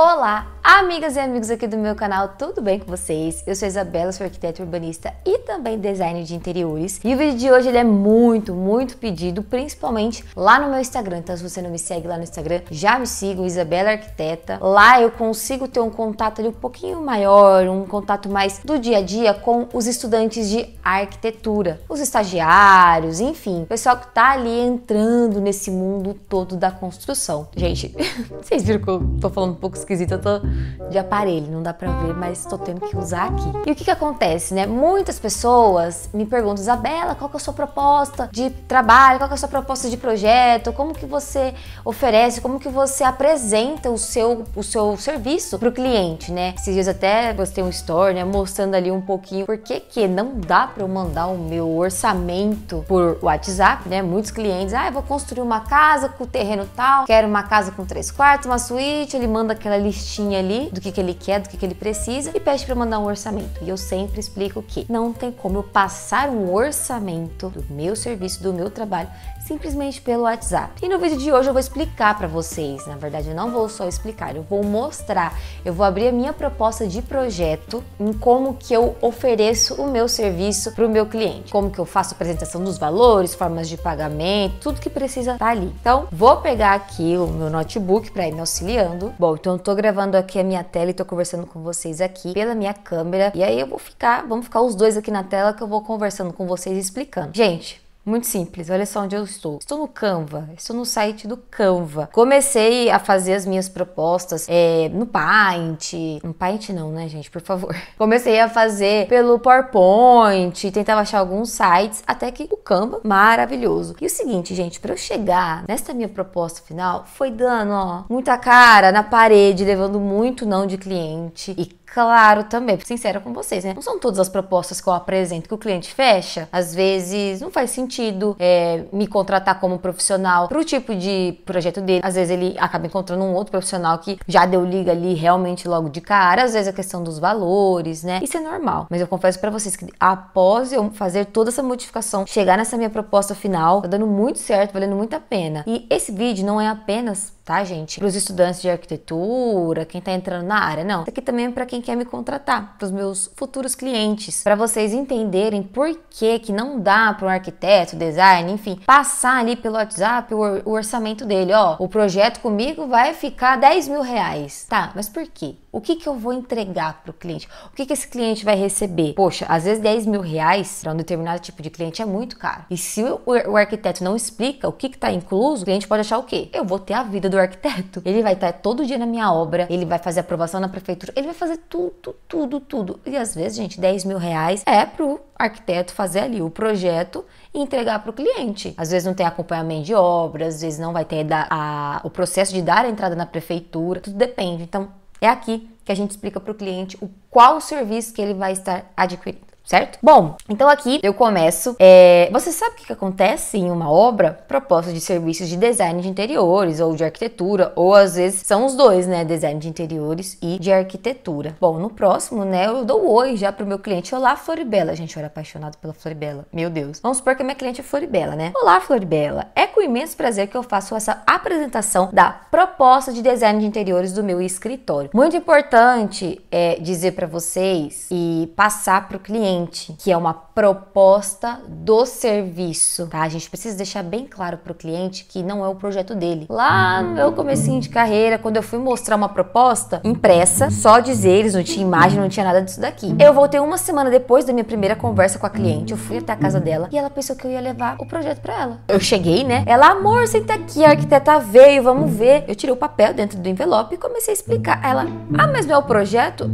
Olá, Amigas e amigos aqui do meu canal, tudo bem com vocês? Eu sou Isabela, sou arquiteta urbanista e também designer de interiores. E o vídeo de hoje ele é muito, muito pedido, principalmente lá no meu Instagram. Então se você não me segue lá no Instagram, já me sigam, Isabela Arquiteta. Lá eu consigo ter um contato ali um pouquinho maior, um contato mais do dia a dia com os estudantes de arquitetura, os estagiários, enfim, o pessoal que tá ali entrando nesse mundo todo da construção. Gente, vocês viram que eu tô falando um pouco esquisito, eu tô de aparelho, não dá pra ver, mas tô tendo que usar aqui. E o que que acontece, né? Muitas pessoas me perguntam, Isabela, qual que é a sua proposta de trabalho, qual que é a sua proposta de projeto, como que você oferece, como que você apresenta o seu, o seu serviço pro cliente, né? Esses dias até você tem um story, né, mostrando ali um pouquinho por que que não dá pra eu mandar o meu orçamento por WhatsApp, né? Muitos clientes, ah, eu vou construir uma casa com o terreno tal, quero uma casa com três quartos, uma suíte, ele manda aquela listinha ali ali, do que, que ele quer, do que, que ele precisa e pede para mandar um orçamento. E eu sempre explico que não tem como eu passar um orçamento do meu serviço, do meu trabalho, simplesmente pelo WhatsApp. E no vídeo de hoje eu vou explicar para vocês, na verdade eu não vou só explicar, eu vou mostrar, eu vou abrir a minha proposta de projeto em como que eu ofereço o meu serviço para o meu cliente, como que eu faço a apresentação dos valores, formas de pagamento, tudo que precisa estar tá ali. Então vou pegar aqui o meu notebook para ir me auxiliando. Bom, então eu tô gravando aqui a minha tela e tô conversando com vocês aqui pela minha câmera e aí eu vou ficar, vamos ficar os dois aqui na tela que eu vou conversando com vocês explicando. Gente, muito simples, olha só onde eu estou. Estou no Canva, estou no site do Canva. Comecei a fazer as minhas propostas é, no Paint. No Paint não, né, gente? Por favor. Comecei a fazer pelo PowerPoint, tentava achar alguns sites, até que o Canva, maravilhoso. E o seguinte, gente, para eu chegar nesta minha proposta final, foi dando, ó, muita cara na parede, levando muito não de cliente. E claro também, sincera com vocês, né? Não são todas as propostas que eu apresento que o cliente fecha. Às vezes não faz sentido é, me contratar como profissional para o tipo de projeto dele. Às vezes ele acaba encontrando um outro profissional que já deu liga ali realmente logo de cara. Às vezes a questão dos valores, né? Isso é normal. Mas eu confesso para vocês que após eu fazer toda essa modificação, chegar nessa minha proposta final, tá dando muito certo, valendo muito a pena. E esse vídeo não é apenas tá, gente? Para os estudantes de arquitetura, quem está entrando na área, não. Isso aqui também é para quem quer me contratar, para os meus futuros clientes, para vocês entenderem por que que não dá para um arquiteto, design, enfim, passar ali pelo WhatsApp o orçamento dele, ó, o projeto comigo vai ficar 10 mil reais, tá? Mas por quê? O que, que eu vou entregar para o cliente? O que, que esse cliente vai receber? Poxa, às vezes 10 mil reais para um determinado tipo de cliente é muito caro. E se o, o arquiteto não explica o que está incluso, o cliente pode achar o quê? Eu vou ter a vida do arquiteto. Ele vai estar todo dia na minha obra, ele vai fazer aprovação na prefeitura, ele vai fazer tudo, tudo, tudo. E às vezes, gente, 10 mil reais é para o arquiteto fazer ali o projeto e entregar para o cliente. Às vezes não tem acompanhamento de obra, às vezes não vai ter a, a, o processo de dar a entrada na prefeitura, tudo depende. Então, é aqui que a gente explica para o cliente o qual serviço que ele vai estar adquirindo certo? Bom, então aqui eu começo. É, você sabe o que, acontece em uma obra? Proposta de serviços de design de interiores ou de arquitetura, ou às vezes são os dois, né? Design de interiores e de arquitetura. Bom, no próximo, né, eu dou oi já pro meu cliente. Olá, Floribela. Gente, eu era apaixonado pela Floribela. Meu Deus. Vamos supor que a minha cliente é Floribela, né? Olá, Floribela. É com imenso prazer que eu faço essa apresentação da proposta de design de interiores do meu escritório. Muito importante é dizer para vocês e passar pro cliente cliente, que é uma proposta do serviço, tá? A gente precisa deixar bem claro para o cliente que não é o projeto dele. Lá no meu comecinho de carreira, quando eu fui mostrar uma proposta impressa, só dizer, eles não tinha imagem, não tinha nada disso daqui. Eu voltei uma semana depois da minha primeira conversa com a cliente, eu fui até a casa dela e ela pensou que eu ia levar o projeto para ela. Eu cheguei, né? Ela, amor, senta aqui, a arquiteta veio, vamos ver. Eu tirei o papel dentro do envelope e comecei a explicar. Ela, ah, mas não é o projeto?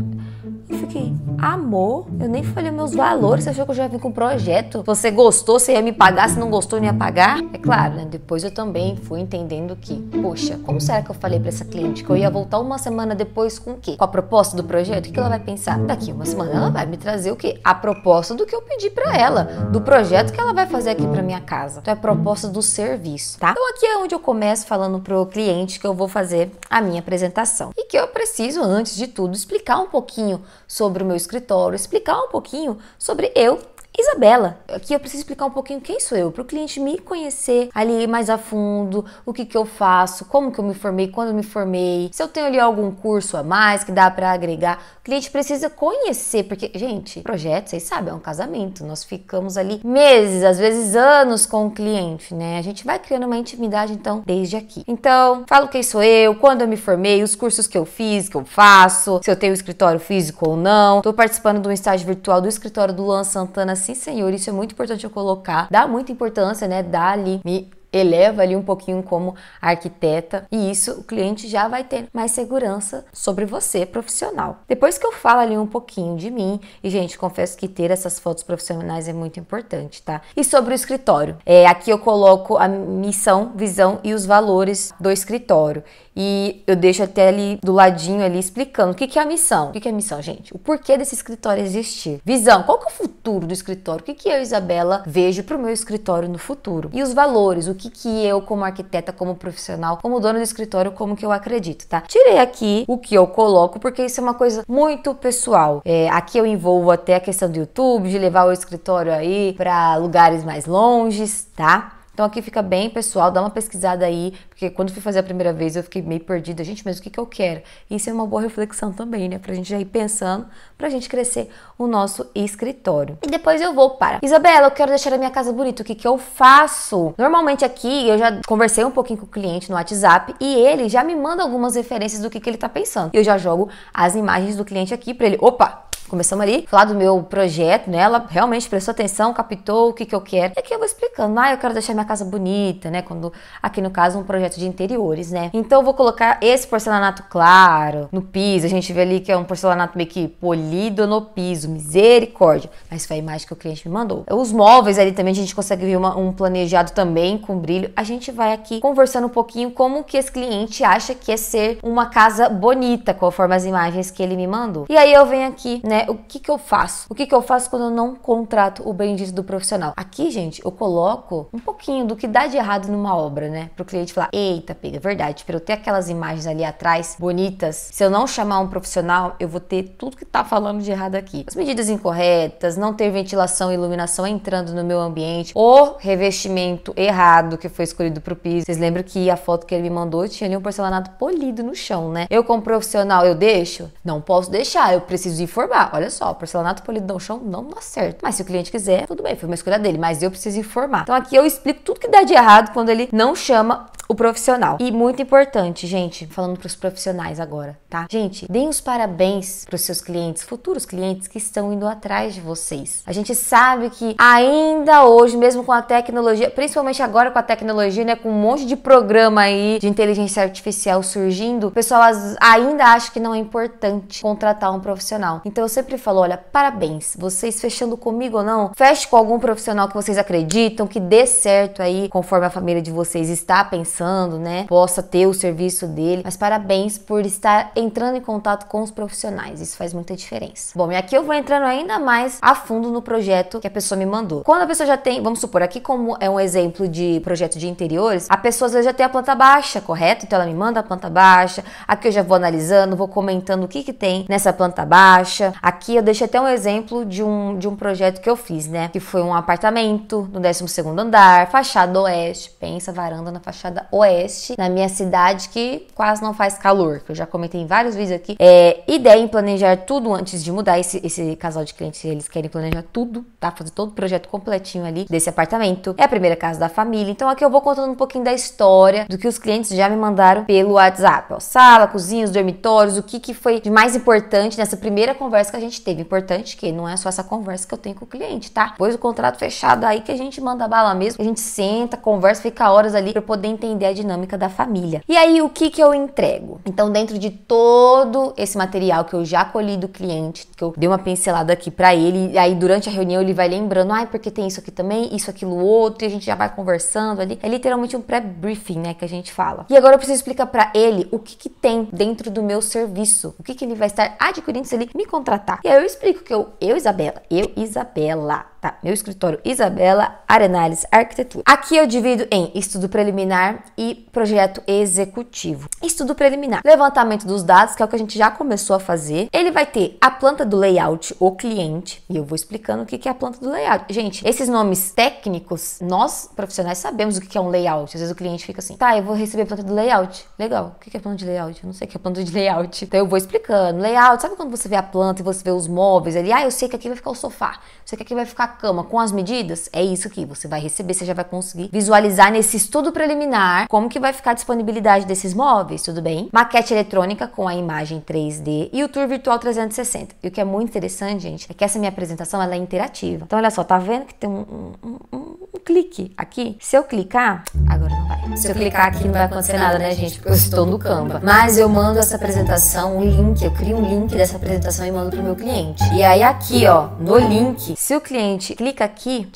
fiquei, amor? Eu nem falei meus valores, você achou que eu já vim com um projeto? Você gostou, você ia me pagar, se não gostou, não ia pagar? É claro, né? Depois eu também fui entendendo que, poxa, como será que eu falei para essa cliente que eu ia voltar uma semana depois com o quê? Com a proposta do projeto? O que ela vai pensar? Daqui uma semana ela vai me trazer o quê? A proposta do que eu pedi para ela, do projeto que ela vai fazer aqui para minha casa. Então é a proposta do serviço, tá? Então aqui é onde eu começo falando pro cliente que eu vou fazer a minha apresentação e que eu preciso antes de tudo explicar um pouquinho sobre o meu escritório, explicar um pouquinho sobre eu Isabela. Aqui eu preciso explicar um pouquinho quem sou eu, para o cliente me conhecer ali mais a fundo, o que, que eu faço, como que eu me formei, quando eu me formei, se eu tenho ali algum curso a mais que dá para agregar. O cliente precisa conhecer, porque, gente, projeto, vocês sabem, é um casamento. Nós ficamos ali meses, às vezes anos com o cliente, né? A gente vai criando uma intimidade, então, desde aqui. Então, falo quem sou eu, quando eu me formei, os cursos que eu fiz, que eu faço, se eu tenho escritório físico ou não. Estou participando de um estágio virtual do escritório do Luan Santana Sim, senhor, isso é muito importante eu colocar. Dá muita importância, né? Dá ali, me eleva ali um pouquinho como arquiteta e isso o cliente já vai ter mais segurança sobre você profissional. Depois que eu falo ali um pouquinho de mim, e gente, confesso que ter essas fotos profissionais é muito importante, tá? E sobre o escritório. É, aqui eu coloco a missão, visão e os valores do escritório. E eu deixo até ali do ladinho ali explicando o que, que é a missão. O que, que é a missão, gente? O porquê desse escritório existir. Visão, qual que é o futuro do escritório? O que, que eu, Isabela, vejo para o meu escritório no futuro? E os valores, o que, que eu, como arquiteta, como profissional, como dono do escritório, como que eu acredito, tá? Tirei aqui o que eu coloco, porque isso é uma coisa muito pessoal. É, aqui eu envolvo até a questão do YouTube, de levar o escritório aí para lugares mais longes, tá? Então aqui fica bem, pessoal, dá uma pesquisada aí, porque quando fui fazer a primeira vez eu fiquei meio perdida. Gente, mas o que, que eu quero? Isso é uma boa reflexão também, né? Pra gente já ir pensando, pra gente crescer o nosso escritório. E depois eu vou para. Isabela, eu quero deixar a minha casa bonita, o que, que eu faço? Normalmente aqui eu já conversei um pouquinho com o cliente no WhatsApp e ele já me manda algumas referências do que, que ele tá pensando. E Eu já jogo as imagens do cliente aqui pra ele, opa, Começamos ali, falar do meu projeto, né? Ela realmente prestou atenção, captou o que, que eu quero. E aqui eu vou explicando. Ah, eu quero deixar minha casa bonita, né? Quando, aqui no caso, um projeto de interiores, né? Então eu vou colocar esse porcelanato claro no piso. A gente vê ali que é um porcelanato meio que polido no piso. Misericórdia. Mas foi a imagem que o cliente me mandou. Os móveis ali também, a gente consegue ver uma, um planejado também com brilho. A gente vai aqui conversando um pouquinho como que esse cliente acha que é ser uma casa bonita, conforme as imagens que ele me mandou. E aí eu venho aqui, né? né? O que, que eu faço? O que, que eu faço quando eu não contrato o bendito do profissional? Aqui, gente, eu coloco um pouquinho do que dá de errado numa obra, né? Pro cliente falar: eita, pega, é verdade, para eu ter aquelas imagens ali atrás bonitas, se eu não chamar um profissional, eu vou ter tudo que tá falando de errado aqui. As medidas incorretas, não ter ventilação e iluminação entrando no meu ambiente, o revestimento errado que foi escolhido pro piso. Vocês lembram que a foto que ele me mandou tinha ali um porcelanato polido no chão, né? Eu, como profissional, eu deixo? Não posso deixar, eu preciso informar ah, olha só, porcelanato polido no chão não dá certo. Mas se o cliente quiser, tudo bem, foi uma escolha dele, mas eu preciso informar. Então aqui eu explico tudo que dá de errado quando ele não chama o profissional. E muito importante, gente, falando para os profissionais agora, tá? Gente, deem os parabéns para os seus clientes, futuros clientes que estão indo atrás de vocês. A gente sabe que ainda hoje, mesmo com a tecnologia, principalmente agora com a tecnologia, né, com um monte de programa aí de inteligência artificial surgindo, o pessoal ainda acha que não é importante contratar um profissional. Então eu sempre falo, olha, parabéns, vocês fechando comigo ou não, feche com algum profissional que vocês acreditam, que dê certo aí, conforme a família de vocês está pensando começando, né, possa ter o serviço dele. Mas parabéns por estar entrando em contato com os profissionais, isso faz muita diferença. Bom, e aqui eu vou entrando ainda mais a fundo no projeto que a pessoa me mandou. Quando a pessoa já tem, vamos supor, aqui como é um exemplo de projeto de interiores, a pessoa às vezes já tem a planta baixa, correto? Então ela me manda a planta baixa, aqui eu já vou analisando, vou comentando o que que tem nessa planta baixa. Aqui eu deixei até um exemplo de um, de um projeto que eu fiz, né? Que foi um apartamento no 12 andar, fachada oeste, pensa varanda na fachada oeste, na minha cidade, que quase não faz calor, que eu já comentei em vários vídeos aqui. É, ideia em planejar tudo antes de mudar. Esse, esse casal de clientes, eles querem planejar tudo, tá? Fazer todo o projeto completinho ali desse apartamento. É a primeira casa da família. Então aqui eu vou contando um pouquinho da história do que os clientes já me mandaram pelo WhatsApp. Ó, sala, cozinhas, dormitórios, o que, que foi de mais importante nessa primeira conversa que a gente teve. Importante que não é só essa conversa que eu tenho com o cliente, tá? Pois o contrato fechado aí que a gente manda bala mesmo, a gente senta, conversa, fica horas ali pra poder entender entender a dinâmica da família. E aí, o que, que eu entrego? Então, dentro de todo esse material que eu já colhi do cliente, que eu dei uma pincelada aqui para ele, e aí durante a reunião ele vai lembrando, ai, ah, porque tem isso aqui também, isso, aquilo, outro, e a gente já vai conversando ali. É literalmente um pré-briefing, né, que a gente fala. E agora eu preciso explicar para ele o que, que tem dentro do meu serviço, o que, que ele vai estar adquirindo se ele me contratar. E aí eu explico que eu, eu Isabela, eu, Isabela, tá? Meu escritório Isabela Arenales Arquitetura. Aqui eu divido em estudo preliminar e projeto executivo. Estudo preliminar, levantamento dos dados, que é o que a gente já começou a fazer. Ele vai ter a planta do layout, o cliente, e eu vou explicando o que é a planta do layout. Gente, esses nomes técnicos, nós profissionais sabemos o que é um layout. Às vezes o cliente fica assim, tá, eu vou receber a planta do layout. Legal, o que é planta de layout? Eu não sei o que é planta de layout. Então eu vou explicando. Layout, sabe quando você vê a planta e você vê os móveis ali? Ah, eu sei que aqui vai ficar o sofá, eu sei que aqui vai ficar cama com as medidas, é isso aqui. Você vai receber, você já vai conseguir visualizar nesse estudo preliminar como que vai ficar a disponibilidade desses móveis, tudo bem? Maquete eletrônica com a imagem 3D e o tour virtual 360. E o que é muito interessante, gente, é que essa minha apresentação ela é interativa. Então, olha só, tá vendo que tem um, um, um, um clique aqui? Se eu clicar, agora não vai. Se eu clicar aqui não vai acontecer nada, né, gente? Porque eu estou no Canva. Mas eu mando essa apresentação, um link, eu crio um link dessa apresentação e mando pro meu cliente. E aí aqui, ó, no link, se o cliente gente clica aqui,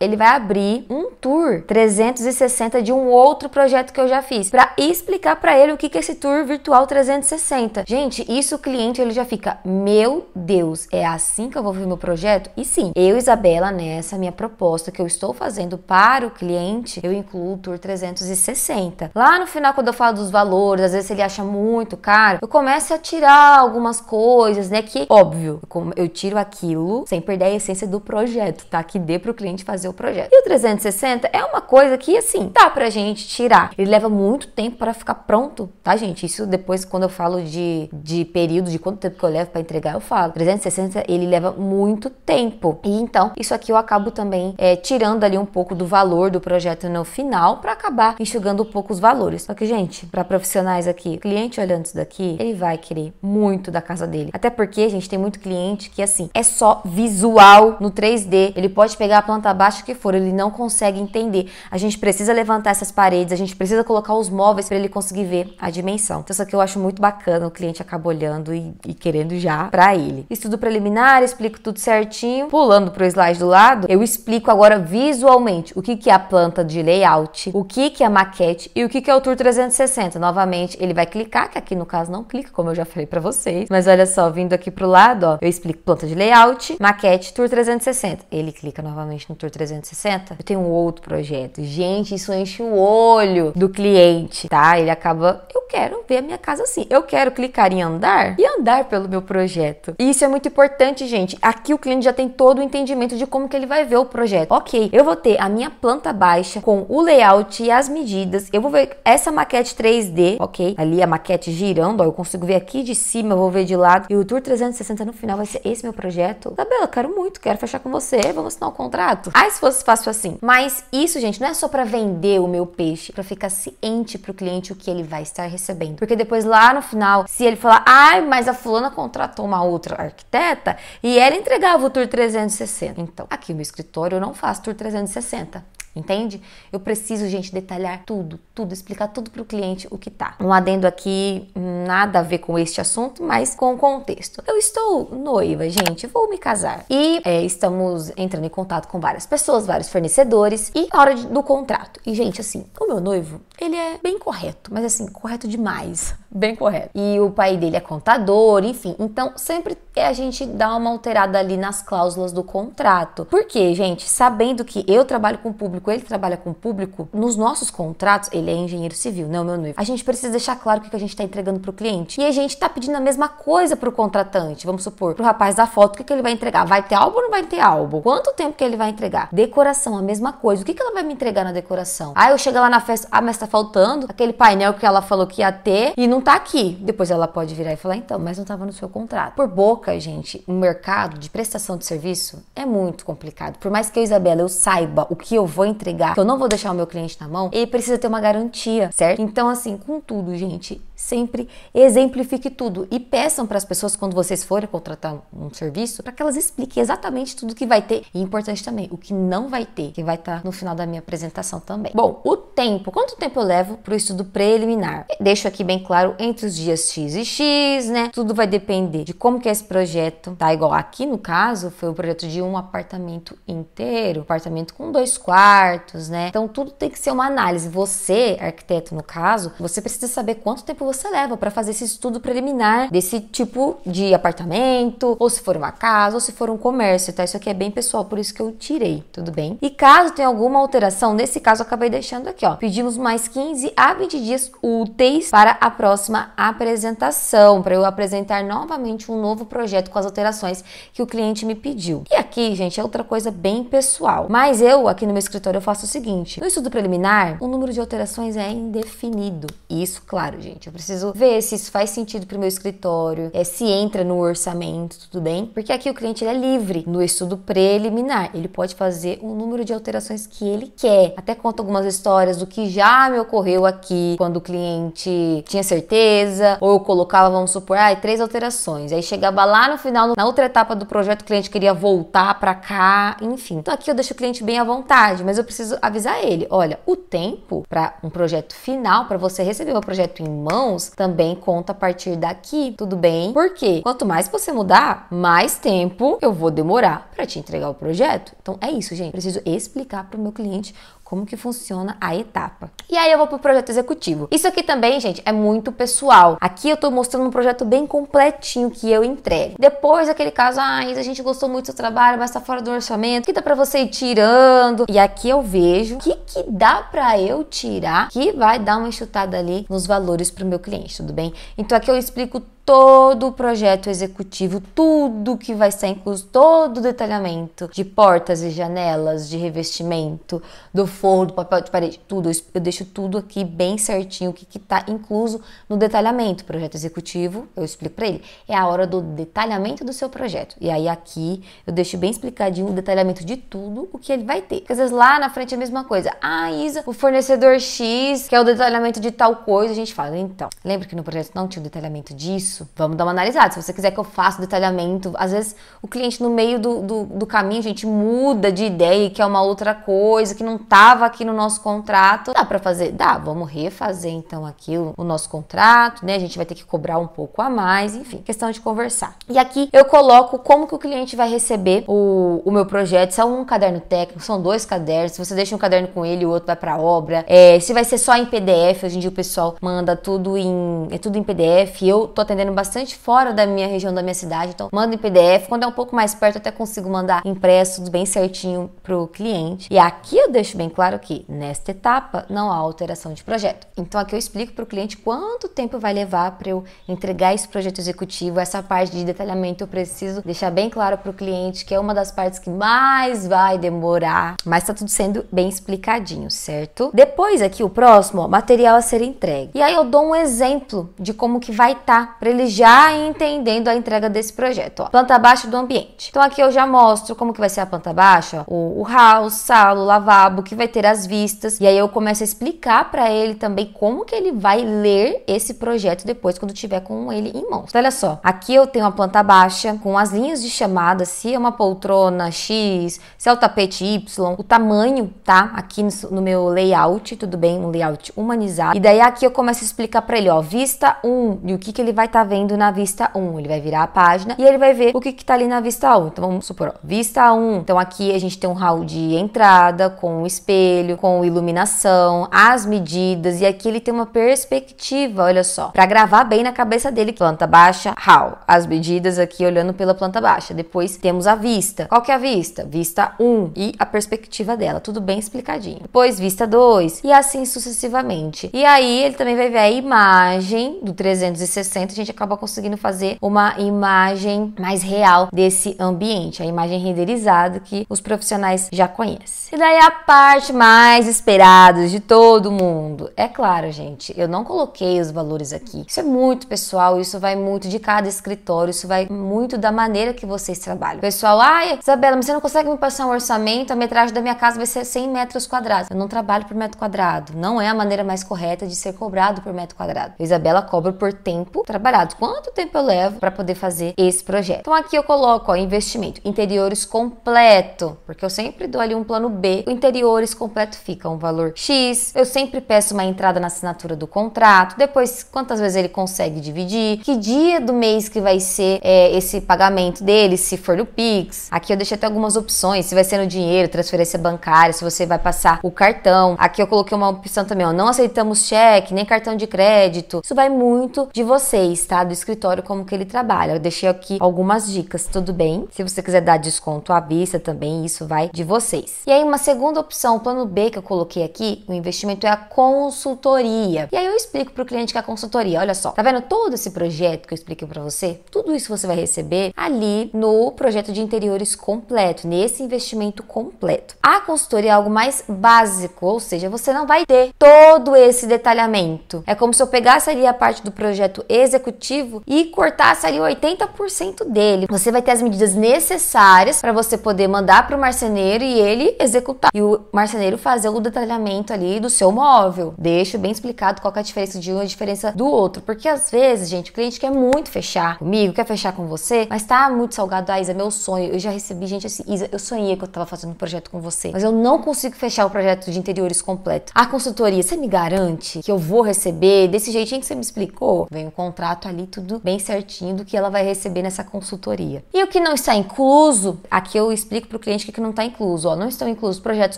ele vai abrir um tour 360 de um outro projeto que eu já fiz, para explicar para ele o que, que é esse tour virtual 360. Gente, isso o cliente ele já fica, meu Deus, é assim que eu vou ver meu projeto? E sim, eu, Isabela, nessa minha proposta que eu estou fazendo para o cliente, eu incluo o tour 360. Lá no final, quando eu falo dos valores, às vezes ele acha muito caro, eu começo a tirar algumas coisas, né? Que, óbvio, eu tiro aquilo sem perder a essência do projeto, tá? Que dê para o cliente fazer o projeto. E o 360 é uma coisa que, assim, dá para a gente tirar. Ele leva muito tempo para ficar pronto, tá, gente? Isso depois, quando eu falo de, de período, de quanto tempo que eu levo para entregar, eu falo. 360 ele leva muito tempo. E então, isso aqui eu acabo também é, tirando ali um pouco do valor do projeto no final para acabar enxugando um pouco os valores. Só que, gente, para profissionais aqui, cliente olhando isso daqui, ele vai querer muito da casa dele. Até porque, gente, tem muito cliente que, assim, é só visual no 3D, ele pode pegar a planta baixa que for, ele não consegue entender. A gente precisa levantar essas paredes, a gente precisa colocar os móveis para ele conseguir ver a dimensão. Então, isso aqui eu acho muito bacana, o cliente acaba olhando e, e querendo já para ele. Estudo preliminar, explico tudo certinho. Pulando pro slide do lado, eu explico agora visualmente o que, que é a planta de layout, o que, que é a maquete e o que, que é o Tour 360. Novamente, ele vai clicar, que aqui no caso não clica, como eu já falei para vocês. Mas olha só, vindo aqui pro lado, ó, eu explico planta de layout, maquete, Tour 360 360. Ele clica novamente no tour 360. Eu tenho um outro projeto. Gente, isso enche o olho do cliente, tá? Ele acaba, eu quero ver a minha casa assim. Eu quero clicar em andar e andar pelo meu projeto. E isso é muito importante, gente. Aqui o cliente já tem todo o entendimento de como que ele vai ver o projeto. OK, eu vou ter a minha planta baixa com o layout e as medidas. Eu vou ver essa maquete 3D, OK? Ali a maquete girando, ó, eu consigo ver aqui de cima, eu vou ver de lado. E o tour 360 no final vai ser esse meu projeto. Tá eu quero muito, quero quero fechar com você, vamos assinar o um contrato. Aí se fosse fácil assim. Mas isso, gente, não é só para vender o meu peixe, é para ficar ciente pro cliente o que ele vai estar recebendo. Porque depois lá no final, se ele falar, ai, mas a fulana contratou uma outra arquiteta e ela entregava o tour 360. Então, aqui no escritório eu não faço tour 360. Entende? Eu preciso, gente, detalhar tudo, tudo, explicar tudo para o cliente o que tá. Um adendo aqui, nada a ver com este assunto, mas com o contexto. Eu estou noiva, gente, vou me casar. E é, estamos entrando em contato com várias pessoas, vários fornecedores e a hora de, do contrato. E, gente, assim, o meu noivo, ele é bem correto, mas assim, correto demais. Bem correto. E o pai dele é contador, enfim. Então, sempre é a gente dar uma alterada ali nas cláusulas do contrato. Por quê, gente, sabendo que eu trabalho com o público, ele trabalha com o público, nos nossos contratos, ele é engenheiro civil, não é o meu noivo. A gente precisa deixar claro o que a gente está entregando para o cliente. E a gente está pedindo a mesma coisa para o contratante. Vamos supor, para o rapaz da foto, o que, que ele vai entregar? Vai ter álbum ou não vai ter álbum? Quanto tempo que ele vai entregar? Decoração, a mesma coisa. O que, que ela vai me entregar na decoração? Ah, eu chego lá na festa, ah, mas tá faltando aquele painel que ela falou que ia ter e não tá aqui. Depois ela pode virar e falar, então, mas não estava no seu contrato. Por boca boca, gente, o mercado de prestação de serviço é muito complicado. Por mais que eu, Isabela, eu saiba o que eu vou entregar, que eu não vou deixar o meu cliente na mão, ele precisa ter uma garantia, certo? Então, assim, com tudo, gente, sempre exemplifique tudo e peçam para as pessoas quando vocês forem contratar um serviço para que elas expliquem exatamente tudo que vai ter e importante também o que não vai ter, que vai estar tá no final da minha apresentação também. Bom, o tempo, quanto tempo eu levo para o estudo preliminar? Deixo aqui bem claro entre os dias X e X, né? Tudo vai depender de como que é esse projeto, tá igual aqui no caso foi o projeto de um apartamento inteiro, apartamento com dois quartos, né? Então tudo tem que ser uma análise. Você, arquiteto no caso, você precisa saber quanto tempo você leva para fazer esse estudo preliminar desse tipo de apartamento, ou se for uma casa, ou se for um comércio, tá? Isso aqui é bem pessoal, por isso que eu tirei, tudo bem? E caso tenha alguma alteração, nesse caso eu acabei deixando aqui, ó. Pedimos mais 15 a 20 dias úteis para a próxima apresentação, para eu apresentar novamente um novo projeto com as alterações que o cliente me pediu. E aqui, gente, é outra coisa bem pessoal. Mas eu, aqui no meu escritório, eu faço o seguinte: no estudo preliminar, o número de alterações é indefinido. Isso, claro, gente, eu preciso ver se isso faz sentido para o meu escritório, é, se entra no orçamento, tudo bem? Porque aqui o cliente é livre no estudo preliminar, ele pode fazer o número de alterações que ele quer. Até conta algumas histórias do que já me ocorreu aqui quando o cliente tinha certeza, ou eu colocava, vamos supor, ah, três alterações. Aí chegava lá no final, na outra etapa do projeto, o cliente queria voltar para cá, enfim. Então aqui eu deixo o cliente bem à vontade, mas eu preciso avisar ele: olha, o tempo para um projeto final, para você receber o projeto em mão, mãos. Também conta a partir daqui, tudo bem? Porque quanto mais você mudar, mais tempo eu vou demorar para te entregar o projeto. Então é isso, gente. Preciso explicar para o meu cliente como que funciona a etapa. E aí eu vou pro projeto executivo. Isso aqui também, gente, é muito pessoal. Aqui eu tô mostrando um projeto bem completinho que eu entrego. Depois aquele caso, ah, a gente gostou muito do seu trabalho, mas tá fora do orçamento, que dá para você ir tirando? E aqui eu vejo o que que dá para eu tirar que vai dar uma enxutada ali nos valores pro meu cliente, tudo bem? Então aqui eu explico todo o projeto executivo, tudo que vai estar incluso, todo o detalhamento de portas e janelas, de revestimento, do forro, do papel de parede, tudo. Eu, deixo tudo aqui bem certinho, o que está incluso no detalhamento. Projeto executivo, eu explico para ele. É a hora do detalhamento do seu projeto. E aí aqui eu deixo bem explicadinho o detalhamento de tudo o que ele vai ter. Porque às vezes lá na frente é a mesma coisa. Ah, Isa, o fornecedor X quer é o detalhamento de tal coisa. A gente fala, então, lembra que no projeto não tinha o detalhamento disso? Vamos dar uma analisada. Se você quiser que eu faça o detalhamento, às vezes o cliente no meio do, do, do caminho, a gente muda de ideia que é uma outra coisa, que não tá estava aqui no nosso contrato. Dá para fazer? Dá, vamos refazer então aqui o, nosso contrato, né? A gente vai ter que cobrar um pouco a mais, enfim, questão de conversar. E aqui eu coloco como que o cliente vai receber o, o meu projeto. Se é um caderno técnico, são dois cadernos. Se você deixa um caderno com ele, o outro vai para obra. É, se vai ser só em PDF, hoje em dia o pessoal manda tudo em é tudo em PDF. Eu tô atendendo bastante fora da minha região, da minha cidade, então mando em PDF. Quando é um pouco mais perto, até consigo mandar impresso, tudo bem certinho pro cliente. E aqui eu deixo bem claro claro que nesta etapa não há alteração de projeto. Então aqui eu explico para o cliente quanto tempo vai levar para eu entregar esse projeto executivo, essa parte de detalhamento eu preciso deixar bem claro para o cliente que é uma das partes que mais vai demorar, mas está tudo sendo bem explicadinho, certo? Depois aqui o próximo, ó, material a ser entregue. E aí eu dou um exemplo de como que vai estar tá, para ele já ir entendendo a entrega desse projeto, ó. Planta baixa do ambiente. Então aqui eu já mostro como que vai ser a planta baixa, ó, o, o house, salo, lavabo, que vai vai ter as vistas. E aí eu começo a explicar para ele também como que ele vai ler esse projeto depois quando tiver com ele em mãos. Então, olha só, aqui eu tenho a planta baixa com as linhas de chamada, se é uma poltrona X, se é o tapete Y, o tamanho, tá? Aqui no meu layout, tudo bem, um layout humanizado. E daí aqui eu começo a explicar para ele, ó, vista 1 e o que que ele vai estar tá vendo na vista 1. Ele vai virar a página e ele vai ver o que que tá ali na vista 1. Então vamos supor, ó, vista 1. Então aqui a gente tem um hall de entrada com o espelho espelho, com iluminação, as medidas e aqui ele tem uma perspectiva, olha só, para gravar bem na cabeça dele, planta baixa, how, as medidas aqui olhando pela planta baixa. Depois temos a vista. Qual que é a vista? Vista 1 e a perspectiva dela, tudo bem explicadinho. Depois vista 2 e assim sucessivamente. E aí ele também vai ver a imagem do 360, a gente acaba conseguindo fazer uma imagem mais real desse ambiente, a imagem renderizada que os profissionais já conhecem. E daí a parte mais esperado de todo mundo. É claro, gente, eu não coloquei os valores aqui. Isso é muito pessoal, isso vai muito de cada escritório, isso vai muito da maneira que vocês trabalham. Pessoal, ai, Isabela, mas você não consegue me passar um orçamento? A metragem da minha casa vai ser 100 metros quadrados. Eu não trabalho por metro quadrado. Não é a maneira mais correta de ser cobrado por metro quadrado. A Isabela cobra por tempo trabalhado. Quanto tempo eu levo para poder fazer esse projeto? Então aqui eu coloco, ó, investimento, interiores completo, porque eu sempre dou ali um plano B, interiores serviço completo fica um valor X. Eu sempre peço uma entrada na assinatura do contrato, depois quantas vezes ele consegue dividir, que dia do mês que vai ser é, esse pagamento dele, se for no Pix. Aqui eu deixei até algumas opções, se vai ser no dinheiro, transferência bancária, se você vai passar o cartão. Aqui eu coloquei uma opção também, ó, não aceitamos cheque, nem cartão de crédito. Isso vai muito de vocês, tá? Do escritório como que ele trabalha. Eu deixei aqui algumas dicas, tudo bem? Se você quiser dar desconto à vista também, isso vai de vocês. E aí uma segunda opção plano B que eu coloquei aqui, o investimento é a consultoria. E aí eu explico para o cliente que é a consultoria. Olha só, tá vendo todo esse projeto que eu expliquei para você? Tudo isso você vai receber ali no projeto de interiores completo, nesse investimento completo. A consultoria é algo mais básico, ou seja, você não vai ter todo esse detalhamento. É como se eu pegasse ali a parte do projeto executivo e cortasse ali 80% dele. Você vai ter as medidas necessárias para você poder mandar para o marceneiro e ele executar. E o marceneiro marceneiro fazer o detalhamento ali do seu móvel. Deixo bem explicado qual é a diferença de um e a diferença do outro. Porque às vezes, gente, o cliente quer muito fechar comigo, quer fechar com você, mas tá muito salgado. Ah, Isa, é meu sonho. Eu já recebi gente assim, Isa, eu sonhei que eu tava fazendo um projeto com você, mas eu não consigo fechar o projeto de interiores completo. A consultoria, você me garante que eu vou receber desse jeitinho que você me explicou? Vem o um contrato ali, tudo bem certinho do que ela vai receber nessa consultoria. E o que não está incluso, aqui eu explico pro cliente o que não está incluso. Ó, não estão inclusos projetos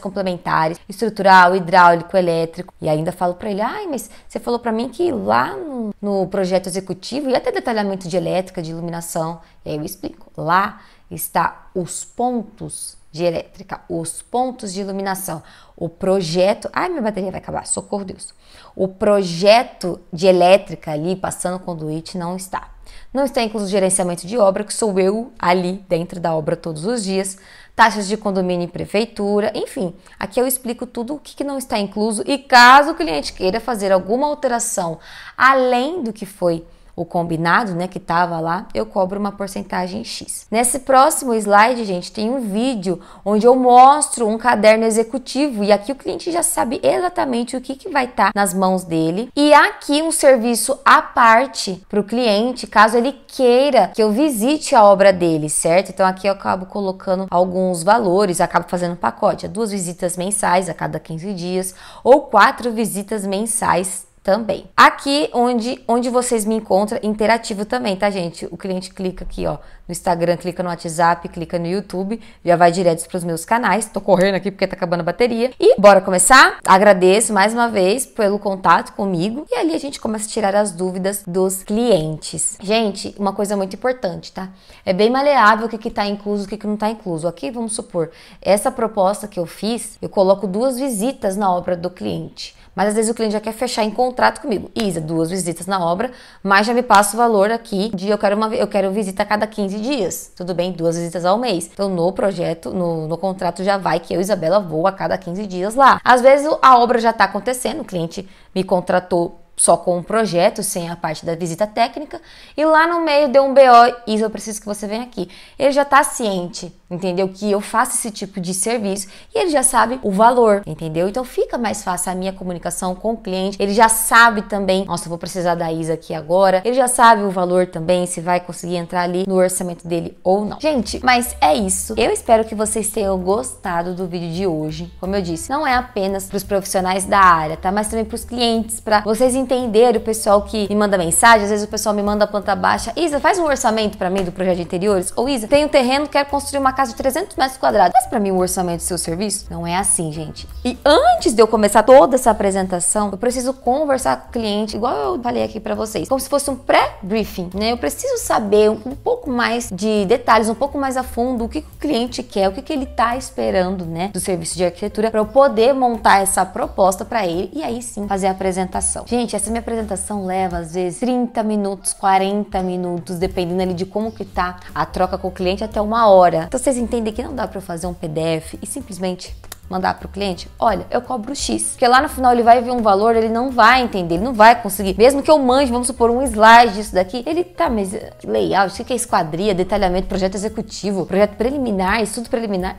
complementares estrutural, hidráulico, elétrico. E ainda falo para ele: ai, mas você falou para mim que lá no, no projeto executivo ia ter detalhamento de elétrica, de iluminação. E aí eu explico: lá está os pontos de elétrica, os pontos de iluminação, o projeto. Ai, minha bateria vai acabar, socorro Deus. O projeto de elétrica ali passando o conduíte não está. Não está incluso o gerenciamento de obra, que sou eu ali dentro da obra todos os dias taxas de condomínio e prefeitura, enfim. Aqui eu explico tudo o que, que não está incluso e caso o cliente queira fazer alguma alteração além do que foi o combinado, né, que tava lá, eu cobro uma porcentagem X. Nesse próximo slide, gente, tem um vídeo onde eu mostro um caderno executivo e aqui o cliente já sabe exatamente o que, que vai estar tá nas mãos dele. E aqui um serviço à parte para o cliente, caso ele queira que eu visite a obra dele, certo? Então aqui eu acabo colocando alguns valores, acabo fazendo um pacote, duas visitas mensais a cada 15 dias ou quatro visitas mensais também. Aqui onde, onde vocês me encontram, interativo também, tá, gente? O cliente clica aqui, ó, no Instagram, clica no WhatsApp, clica no YouTube, já vai direto para os meus canais. Tô correndo aqui porque tá acabando a bateria. E bora começar? Agradeço mais uma vez pelo contato comigo e ali a gente começa a tirar as dúvidas dos clientes. Gente, uma coisa muito importante, tá? É bem maleável o que, que tá incluso, o que, que não tá incluso. Aqui, vamos supor, essa proposta que eu fiz, eu coloco duas visitas na obra do cliente. Mas às vezes o cliente já quer fechar em contrato comigo. Isa, duas visitas na obra, mas já me passa o valor aqui de eu quero uma eu quero visita a cada 15 15 dias. Tudo bem, duas visitas ao mês. Então, no projeto, no, no contrato já vai que eu, Isabela, vou a cada 15 dias lá. Às vezes a obra já está acontecendo, o cliente me contratou só com o um projeto, sem a parte da visita técnica, e lá no meio deu um BO, e eu preciso que você venha aqui. Ele já está ciente, entendeu? Que eu faço esse tipo de serviço e ele já sabe o valor, entendeu? Então fica mais fácil a minha comunicação com o cliente. Ele já sabe também, nossa, vou precisar da Isa aqui agora. Ele já sabe o valor também, se vai conseguir entrar ali no orçamento dele ou não. Gente, mas é isso. Eu espero que vocês tenham gostado do vídeo de hoje. Como eu disse, não é apenas para os profissionais da área, tá? Mas também para os clientes, para vocês entenderem Entender o pessoal que me manda mensagem, às vezes o pessoal me manda planta baixa, Isa, faz um orçamento para mim do projeto de interiores, ou Isa, tem um terreno, quero construir uma casa de 300 metros quadrados, faz para mim um orçamento do seu serviço? Não é assim, gente. E antes de eu começar toda essa apresentação, eu preciso conversar com o cliente, igual eu falei aqui para vocês, como se fosse um pré-briefing, né? Eu preciso saber um, um pouco mais de detalhes, um pouco mais a fundo, o que, que o cliente quer, o que, que ele tá esperando, né, do serviço de arquitetura, para eu poder montar essa proposta para ele e aí sim fazer a apresentação. Gente, Gente, essa minha apresentação leva às vezes 30 minutos, 40 minutos, dependendo ali de como que tá a troca com o cliente até uma hora. Então vocês entendem que não dá para fazer um PDF e simplesmente mandar para o cliente, olha, eu cobro X. Porque lá no final ele vai ver um valor, ele não vai entender, ele não vai conseguir. Mesmo que eu mande, vamos supor, um slide disso daqui, ele tá, mas eh, layout, o que é esquadria, detalhamento, projeto executivo, projeto preliminar, estudo preliminar,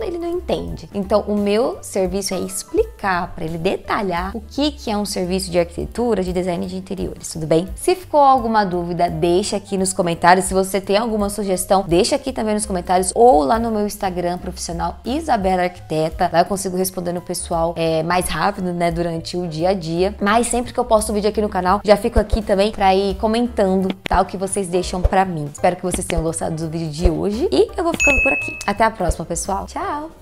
ele não entende. Então, o meu serviço é explicar explicar, para ele detalhar o que, que é um serviço de arquitetura, de design de interiores, tudo bem? Se ficou alguma dúvida, deixa aqui nos comentários. Se você tem alguma sugestão, deixa aqui também nos comentários ou lá no meu Instagram profissional Isabela Arquiteta. Lá eu consigo responder no pessoal é, mais rápido, né, durante o dia a dia. Mas sempre que eu posto vídeo aqui no canal, já fico aqui também para ir comentando tal tá, que vocês deixam para mim. Espero que vocês tenham gostado do vídeo de hoje e eu vou ficando por aqui. Até a próxima, pessoal. Tchau!